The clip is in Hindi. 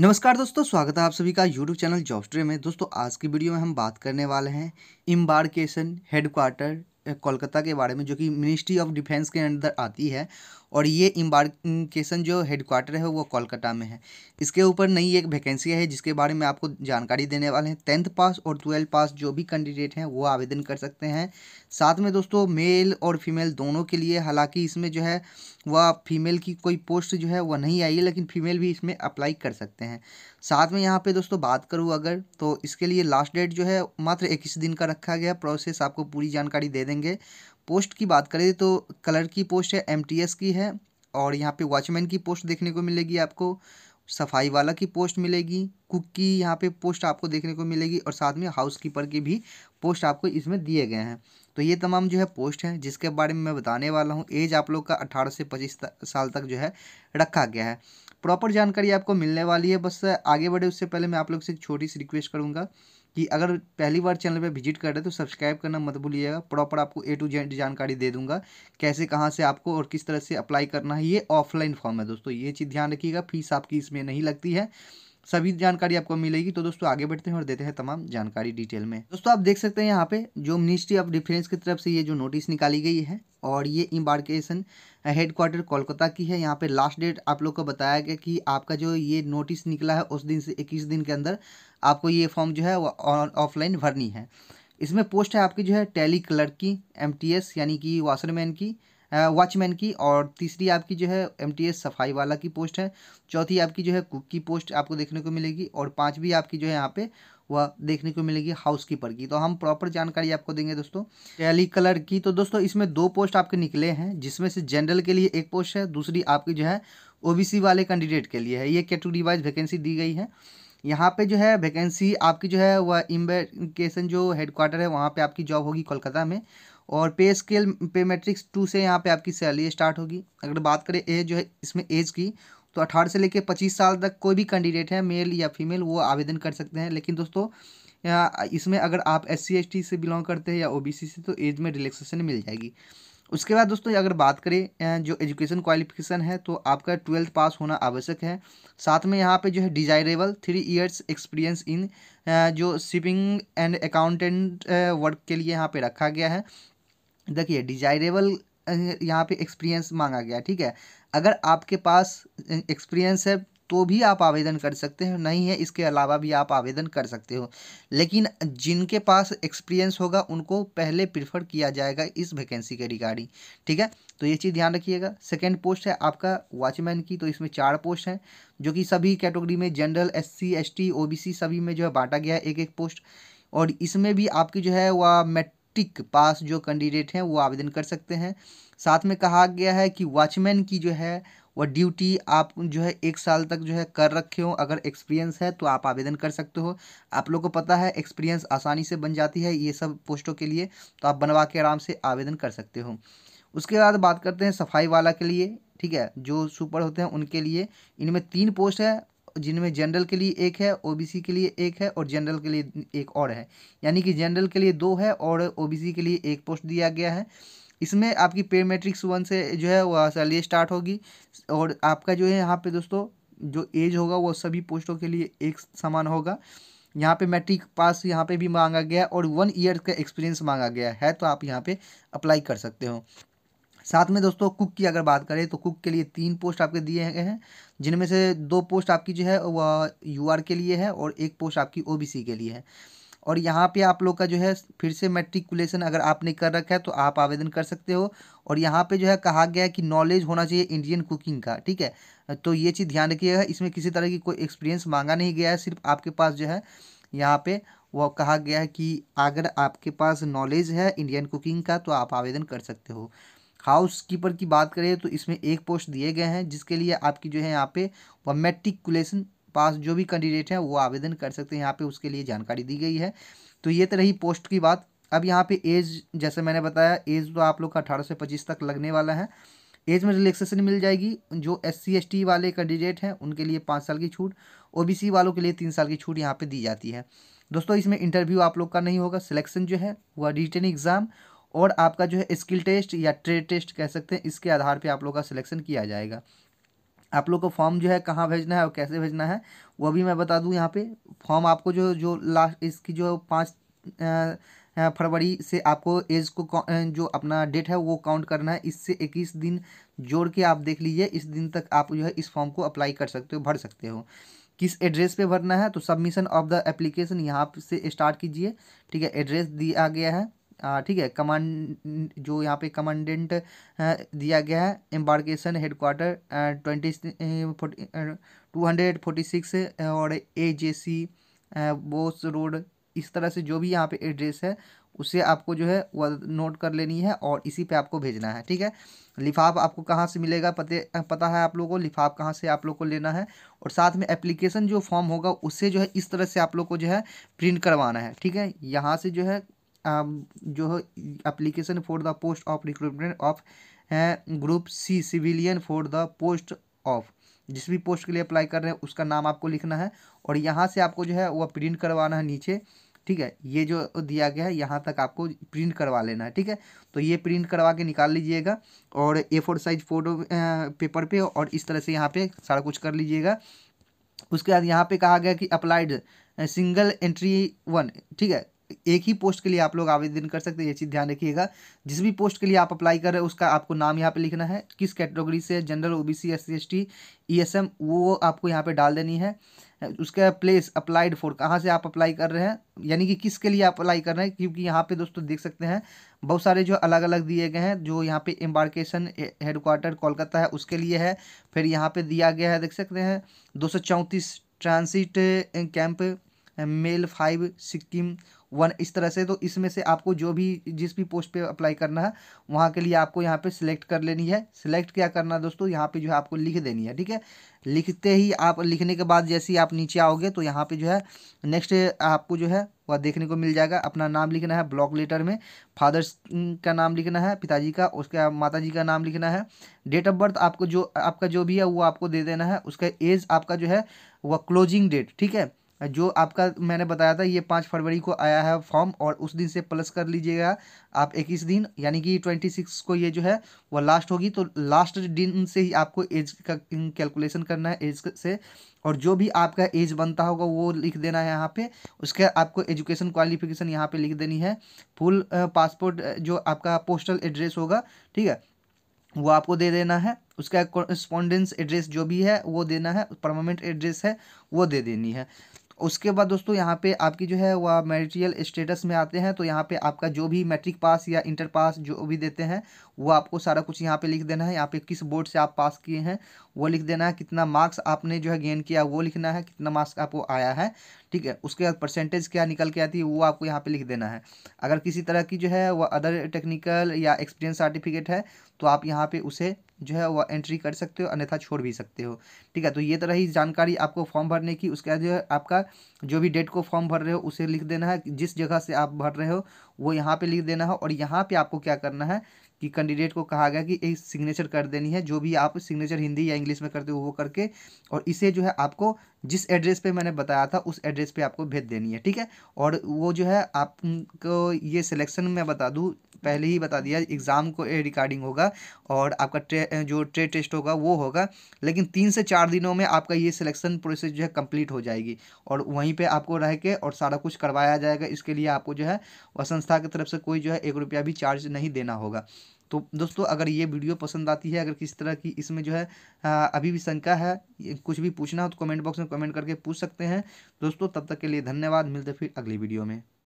नमस्कार दोस्तों स्वागत है आप सभी का यूट्यूब चैनल जॉब में दोस्तों आज की वीडियो में हम बात करने वाले हैं इम्बारकेशन हेडक्वार्टर कोलकाता के बारे में जो कि मिनिस्ट्री ऑफ डिफेंस के अंदर आती है और ये इम्बारकेशन जो हेडक्वार्टर है वो कोलकाता में है इसके ऊपर नई एक वैकेंसी है जिसके बारे में आपको जानकारी देने वाले हैं टेंथ पास और ट्वेल्थ पास जो भी कैंडिडेट हैं वो आवेदन कर सकते हैं साथ में दोस्तों मेल और फीमेल दोनों के लिए हालांकि इसमें जो है वह फीमेल की कोई पोस्ट जो है वह नहीं आई है लेकिन फीमेल भी इसमें अप्लाई कर सकते हैं साथ में यहाँ पे दोस्तों बात करूँ अगर तो इसके लिए लास्ट डेट जो है मात्र इक्कीस दिन का रखा गया प्रोसेस आपको पूरी जानकारी दे देंगे पोस्ट की बात करें तो कलर की पोस्ट है एम की है और यहाँ पे वॉचमैन की पोस्ट देखने को मिलेगी आपको सफाई वाला की पोस्ट मिलेगी कुक की यहाँ पे पोस्ट आपको देखने को मिलेगी और साथ में हाउस कीपर की भी पोस्ट आपको इसमें दिए गए हैं तो ये तमाम जो है पोस्ट हैं जिसके बारे में मैं बताने वाला हूँ एज आप लोग का अठारह से पच्चीस साल तक जो है रखा गया है प्रॉपर जानकारी आपको मिलने वाली है बस आगे बढ़े उससे पहले मैं आप लोग से एक छोटी सी रिक्वेस्ट करूँगा कि अगर पहली बार चैनल पर विजिट कर रहे हैं तो सब्सक्राइब करना मत भूलिएगा प्रॉपर आपको ए टू जेड जानकारी दे दूंगा कैसे कहाँ से आपको और किस तरह से अप्लाई करना है ये ऑफलाइन फॉर्म है दोस्तों ये चीज़ ध्यान रखिएगा फीस आपकी इसमें नहीं लगती है सभी जानकारी आपको मिलेगी तो दोस्तों आगे बढ़ते हैं और देते हैं तमाम जानकारी डिटेल में दोस्तों आप देख सकते हैं यहाँ पे जो मिनिस्ट्री ऑफ डिफेंस की तरफ से ये जो नोटिस निकाली गई है और ये इम्बार्केशन हेडक्वार्टर कोलकाता की है यहाँ पे लास्ट डेट आप लोग को बताया गया कि आपका जो ये नोटिस निकला है उस दिन से इक्कीस दिन के अंदर आपको ये फॉर्म जो है वो ऑफलाइन भरनी है इसमें पोस्ट है आपकी जो है टैली क्लर्क की एम यानी कि वाशरमैन की वॉचमैन की और तीसरी आपकी जो है एमटीएस सफाई वाला की पोस्ट है चौथी आपकी जो है कुक की पोस्ट आपको देखने को मिलेगी और पाँचवीं आपकी जो है यहाँ पे वह देखने को मिलेगी हाउस कीपर की तो हम प्रॉपर जानकारी आपको देंगे दोस्तों टैली कलर की तो दोस्तों इसमें दो पोस्ट आपके निकले हैं जिसमें से जनरल के लिए एक पोस्ट है दूसरी आपकी जो है ओ वाले कैंडिडेट के लिए है ये कैटेगरी वाइज वैकेंसी दी गई है यहाँ पे जो है वैकेंसी आपकी जो है वह इम्बेकेशन जो हेडक्वार्टर है वहाँ पे आपकी जॉब होगी कोलकाता में और पे स्केल पे मैट्रिक्स टू से यहाँ पे आपकी सैलरी स्टार्ट होगी अगर बात करें एज जो है इसमें एज की तो अठारह से लेकर पच्चीस साल तक कोई भी कैंडिडेट है मेल या फीमेल वो आवेदन कर सकते हैं लेकिन दोस्तों इसमें अगर आप एस सी से बिलोंग करते हैं या ओ से तो एज में रिलेक्सेशन मिल जाएगी उसके बाद दोस्तों अगर बात करें जो एजुकेशन क्वालिफिकेशन है तो आपका ट्वेल्थ पास होना आवश्यक है साथ में यहाँ पे जो है desirable three years experience in जो शिपिंग एंड अकाउंटेंट वर्क के लिए यहाँ पे रखा गया है देखिए डिजायरेबल यहाँ पे एक्सपीरियंस मांगा गया ठीक है अगर आपके पास एक्सपीरियंस है तो भी आप आवेदन कर सकते हो नहीं है इसके अलावा भी आप आवेदन कर सकते हो लेकिन जिनके पास एक्सपीरियंस होगा उनको पहले प्रिफर किया जाएगा इस वैकेंसी के रिगार्डिंग ठीक है तो ये चीज़ ध्यान रखिएगा सेकेंड पोस्ट है आपका वॉचमैन की तो इसमें चार पोस्ट हैं जो कि सभी कैटेगरी में general S C S T O B C सभी में जो है बांटा गया है एक एक पोस्ट और इसमें भी आपकी जो है वह मेट टिक पास जो कैंडिडेट हैं वो आवेदन कर सकते हैं साथ में कहा गया है कि वॉचमैन की जो है वह ड्यूटी आप जो है एक साल तक जो है कर रखे हो अगर एक्सपीरियंस है तो आप आवेदन कर सकते हो आप लोग को पता है एक्सपीरियंस आसानी से बन जाती है ये सब पोस्टों के लिए तो आप बनवा के आराम से आवेदन कर सकते हो उसके बाद बात करते हैं सफाई वाला के लिए ठीक है जो सुपर होते हैं उनके लिए इनमें तीन पोस्ट है जिनमें जनरल के लिए एक है ओबीसी के लिए एक है और जनरल के लिए एक और है यानी कि जनरल के लिए दो है और ओबीसी के लिए एक पोस्ट दिया गया है इसमें आपकी पे मेट्रिक्स वन से जो है वह सैलरी स्टार्ट होगी और आपका जो है यहाँ पे दोस्तों जो एज होगा वो सभी पोस्टों के लिए एक समान होगा यहाँ पे मैट्रिक पास यहाँ पे भी मांगा गया और वन ईयर का एक्सपीरियंस मांगा गया है तो आप यहाँ पे अप्लाई कर सकते हो साथ में दोस्तों कुक की अगर बात करें तो कुक के लिए तीन पोस्ट आपके दिए गए हैं जिनमें से दो पोस्ट आपकी जो है वह यू के लिए है और एक पोस्ट आपकी ओ के लिए है और यहाँ पे आप लोग का जो है फिर से मेट्रिकुलेशन अगर आपने कर रखा है तो आप आवेदन कर सकते हो और यहाँ पे जो है कहा गया है कि नॉलेज होना चाहिए इंडियन कुकिंग का ठीक है तो ये चीज़ ध्यान रखिएगा इसमें किसी तरह की कोई एक्सपीरियंस मांगा नहीं गया है सिर्फ आपके पास जो है यहाँ पे वह कहा गया है कि अगर आपके पास नॉलेज है इंडियन कुकिंग का तो आप आवेदन कर सकते हो हाउस कीपर की बात करें तो इसमें एक पोस्ट दिए गए हैं जिसके लिए आपकी जो है यहाँ पे वह मेट्रिकुलेशन पास जो भी कैंडिडेट हैं वो आवेदन कर सकते हैं यहाँ पे उसके लिए जानकारी दी गई है तो ये तो रही पोस्ट की बात अब यहाँ पे एज जैसे मैंने बताया एज तो आप लोग का अठारह से पच्चीस तक लगने वाला है एज में रिलेक्सेशन मिल जाएगी जो एस सी वाले कैंडिडेट हैं उनके लिए पाँच साल की छूट सी वालों के लिए तीन साल की छूट यहाँ पर दी जाती है दोस्तों इसमें इंटरव्यू आप लोग का नहीं होगा सिलेक्शन जो है वह रिटर्न एग्ज़ाम और आपका जो है स्किल टेस्ट या ट्रेड टेस्ट कह सकते हैं इसके आधार पे आप लोग का सिलेक्शन किया जाएगा आप लोग को फॉर्म जो है कहाँ भेजना है और कैसे भेजना है वो भी मैं बता दूँ यहाँ पे फॉर्म आपको जो जो लास्ट इसकी जो पाँच फरवरी से आपको एज को जो अपना डेट है वो काउंट करना है इससे इक्कीस दिन जोड़ के आप देख लीजिए इस दिन तक आप जो है इस फॉर्म को अप्लाई कर सकते हो भर सकते हो किस एड्रेस पे भरना है तो सबमिशन ऑफ द एप्लीकेशन यहाँ से स्टार्ट कीजिए ठीक है एड्रेस दिया गया है ठीक है कमांड जो यहाँ पे कमांडेंट दिया गया है embarkation headquarter twenty two hundred forty six और A J C Bose road इस तरह से जो भी यहाँ पे एड्रेस है उसे आपको जो है वह नोट कर लेनी है और इसी पे आपको भेजना है ठीक है लिफाफ आपको कहाँ से मिलेगा पते पता है आप लोगों को लिफाफ कहाँ से आप लोग को लेना है और साथ में एप्लीकेशन जो फॉर्म होगा उससे जो है इस तरह से आप लोग को जो है प्रिंट करवाना है ठीक है यहाँ से जो है Um, जो है application for the post of recruitment of group C civilian for the post of जिस भी पोस्ट के लिए अप्लाई कर रहे हैं उसका नाम आपको लिखना है और यहाँ से आपको जो है वह प्रिंट करवाना है नीचे ठीक है ये जो दिया गया है यहाँ तक आपको प्रिंट करवा लेना है ठीक है तो ये प्रिंट करवा के निकाल लीजिएगा और A four size photo paper पे और इस तरह से यहाँ पे सारा कुछ कर लीजिएगा उसके बाद यहाँ पे कहा गया कि अप्लाइड सिंगल एंट्री वन ठीक है एक ही पोस्ट के लिए आप लोग आवेदन कर सकते हैं ये चीज़ ध्यान रखिएगा जिस भी पोस्ट के लिए आप अप्लाई कर रहे हैं उसका आपको नाम यहाँ पे लिखना है किस कैटेगरी से general OBC SC ST ESM वो आपको यहाँ पे डाल देनी है उसका प्लेस अप्लाइड फॉर कहाँ से आप अप्लाई कर रहे हैं यानी कि किसके लिए आप अप्लाई कर रहे हैं क्योंकि यहाँ पे दोस्तों देख सकते हैं बहुत सारे जो अलग अलग दिए गए हैं जो यहाँ पे एम्बार्केशन हेडक्वार्टर कोलकाता है उसके लिए है फिर यहाँ पे दिया गया है देख सकते हैं दो transit camp mail five Sikkim one इस तरह से तो इसमें से आपको जो भी जिस भी पोस्ट पे अप्लाई करना है वहाँ के लिए आपको यहाँ पे सिलेक्ट कर लेनी है सिलेक्ट क्या करना है दोस्तों यहाँ पे जो है आपको लिख देनी है ठीक है लिखते ही आप लिखने के बाद जैसे ही आप नीचे आओगे तो यहाँ पे जो है नेक्स्ट आपको जो है वह देखने को मिल जाएगा अपना नाम लिखना है ब्लॉक लेटर में फादर्स का नाम लिखना है पिताजी का उसके माता जी का नाम लिखना है डेट ऑफ बर्थ आपको जो आपका जो भी है वो आपको दे देना है उसका एज आपका जो है वह क्लोजिंग डेट ठीक है जो आपका मैंने बताया था ये पाँच फरवरी को आया है फॉर्म और उस दिन से प्लस कर लीजिएगा आप इक्कीस दिन यानी कि ट्वेंटी सिक्स को ये जो है वह लास्ट होगी तो लास्ट दिन से ही आपको एज का कैलकुलेशन करना है एज से और जो भी आपका एज बनता होगा वो लिख देना है यहाँ पे उसके आपको एजुकेशन क्वालिफिकेशन यहाँ पे लिख देनी है फुल पासपोर्ट जो आपका पोस्टल एड्रेस होगा ठीक है वो आपको दे देना है उसका कॉरस्पॉन्डेंस एड्रेस जो भी है वो देना है परमानेंट एड्रेस है वो दे देनी है उसके बाद दोस्तों यहाँ पे आपकी जो है वह मेरिटियल स्टेटस में आते हैं तो यहाँ पे आपका जो भी मैट्रिक पास या इंटर पास जो भी देते हैं वो आपको सारा कुछ यहाँ पे लिख देना है यहाँ पे किस बोर्ड से आप पास किए हैं वो लिख देना है कितना मार्क्स आपने जो है गेन किया वो लिखना है कितना मार्क्स आपको आया है ठीक है उसके बाद परसेंटेज क्या निकल के आती है वो आपको यहाँ पर लिख देना है अगर किसी तरह की जो है वह अदर टेक्निकल या एक्सपीरियंस सर्टिफिकेट है तो आप यहाँ पर उसे जो है वह एंट्री कर सकते हो अन्यथा छोड़ भी सकते हो ठीक है तो ये तरह ही जानकारी आपको फॉर्म भरने की उसके बाद जो है आपका जो भी डेट को फॉर्म भर रहे हो उसे लिख देना है जिस जगह से आप भर रहे हो वो यहाँ पे लिख देना है और यहाँ पे आपको क्या करना है कि कैंडिडेट को कहा गया कि एक सिग्नेचर कर देनी है जो भी आप सिग्नेचर हिंदी या इंग्लिश में करते हो वो करके और इसे जो है आपको जिस एड्रेस पे मैंने बताया था उस एड्रेस पे आपको भेज देनी है ठीक है और वो जो है आपको ये सिलेक्शन मैं बता दूँ पहले ही बता दिया एग्ज़ाम को रिकॉर्डिंग होगा और आपका ट्रे जो ट्रेड टेस्ट होगा वो होगा लेकिन तीन से चार दिनों में आपका ये सिलेक्शन प्रोसेस जो है कंप्लीट हो जाएगी और वहीं पे आपको रह के और सारा कुछ करवाया जाएगा इसके लिए आपको जो है वह संस्था की तरफ से कोई जो है एक रुपया भी चार्ज नहीं देना होगा तो दोस्तों अगर ये वीडियो पसंद आती है अगर किस तरह की इसमें जो है आ, अभी भी शंका है कुछ भी पूछना हो तो कमेंट बॉक्स में कमेंट करके पूछ सकते हैं दोस्तों तब तक के लिए धन्यवाद मिलते फिर अगली वीडियो में